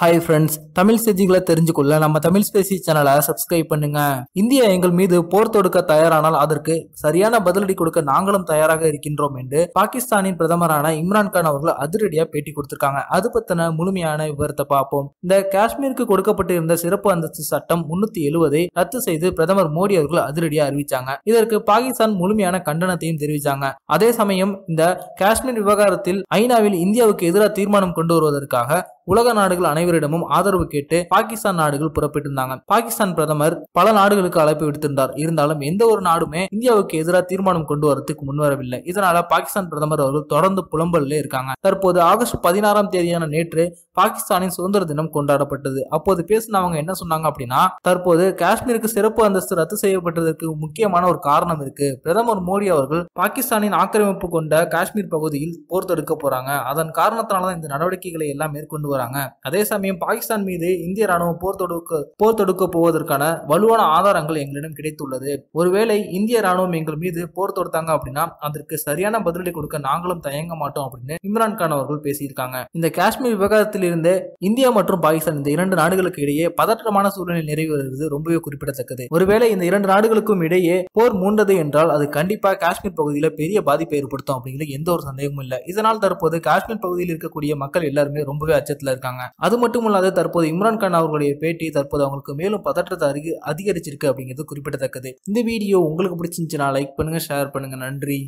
hi friends Tamil செய்திகளை தெரிஞ்சுக்கொள்ள நம்ம தமிழ் ஸ்பேசி சேனலை சப்ஸ்கிரைப் பண்ணுங்க இந்தியா எங்கள் மீது போர் தொடுக்க தயாரானால் அதற்கு சரியான பதிலடி கொடுக்க நாங்களும் தயாராக இருக்கின்றோம் என்று பாகிஸ்தானின் பிரதமரான இம்ரான் கான் அவர்கள் அதிரடியாக பேட்டி கொடுத்திருக்காங்க அது பத்தின முழுமையான விவரத்தை பார்ப்போம் இந்த காஷ்மீருக்கு கொடுக்கப்பட்டிருந்த சிறப்பு அந்தஸ்து சட்டம் முன்னூத்தி எழுபதை ரத்து செய்து பிரதமர் மோடி அவர்கள் அதிரடியாக அறிவிச்சாங்க இதற்கு பாகிஸ்தான் முழுமையான கண்டனத்தையும் தெரிவித்தாங்க அதே சமயம் இந்த காஷ்மீர் விவகாரத்தில் ஐநாவில் இந்தியாவுக்கு எதிராக தீர்மானம் கொண்டு வருவதற்காக உலக நாடுகள் அனைவரிடமும் ஆதரவு கேட்டு பாகிஸ்தான் நாடுகள் புறப்பட்டிருந்தாங்க பாகிஸ்தான் பிரதமர் பல நாடுகளுக்கு அழைப்பு விடுத்திருந்தார் இருந்தாலும் எந்த ஒரு நாடுமே இந்தியாவுக்கு எதிராக தீர்மானம் கொண்டு வரத்துக்கு முன்வரவில்லை இதனால பாகிஸ்தான் பிரதமர் அவர்கள் தொடர்ந்து புலம்பல்ல இருக்காங்க தற்போது ஆகஸ்ட் பதினாறாம் தேதியான நேற்று பாகிஸ்தானின் சுதந்திர தினம் கொண்டாடப்பட்டது அப்போது பேசின என்ன சொன்னாங்க அப்படின்னா தற்போது காஷ்மீருக்கு சிறப்பு அந்தஸ்து ரத்து செய்யப்பட்டதற்கு முக்கியமான ஒரு காரணம் இருக்கு பிரதமர் மோடி அவர்கள் பாகிஸ்தானின் ஆக்கிரமிப்பு கொண்ட காஷ்மீர் பகுதியில் போர் தடுக்க போறாங்க அதன் காரணத்தினால இந்த நடவடிக்கைகளை எல்லாம் மேற்கொண்டு வராங்க அதே சமயம் பாகிஸ்தான் மீது இந்திய ராணுவம் போர் தொடுக்க போர் தொடுக்க போவதற்கான வலுவான ஆதாரங்கள் எங்களிடம் கிடைத்துள்ளது ஒருவேளை இந்திய ராணுவம் எங்கள் மீது போர் தொடுத்தாங்க அப்படின்னா அதற்கு சரியான பதிலடி கொடுக்க நாங்களும் தயங்க மாட்டோம் அப்படின்னு இம்ரான் கான் அவர்கள் பேசியிருக்காங்க இந்த காஷ்மீர் விவகாரத்தில் இருந்து இந்தியா மற்றும் பாகிஸ்தான் இந்த இரண்டு நாடுகளுக்கு இடையே பதற்றமான சூழ்நிலை நிறைவு வருவது ரொம்பவே குறிப்பிடத்தக்கது ஒருவேளை இந்த இரண்டு நாடுகளுக்கும் இடையே போர் மூண்டது என்றால் அது கண்டிப்பா காஷ்மீர் பகுதியில் பெரிய பாதிப்பை ஏற்படுத்தும் அப்படிங்கிற எந்த ஒரு சந்தேகமும் இல்லை இதனால் தற்போது காஷ்மீர் பகுதியில் இருக்கக்கூடிய மக்கள் எல்லாருமே ரொம்பவே அச்சத்தில் விஷயத்தில் இருக்காங்க அது மட்டும் இல்லாத தற்போது இம்ரான் கான் அவர்களுடைய பேட்டி தற்போது அவங்களுக்கு மேலும் பதற்றத்தை அருகே அதிகரிச்சிருக்கு அப்படிங்கிறது குறிப்பிடத்தக்கது இந்த வீடியோ உங்களுக்கு பிடிச்சிருந்துச்சுன்னா லைக் பண்ணுங்க ஷேர் பண்ணுங்க நன்றி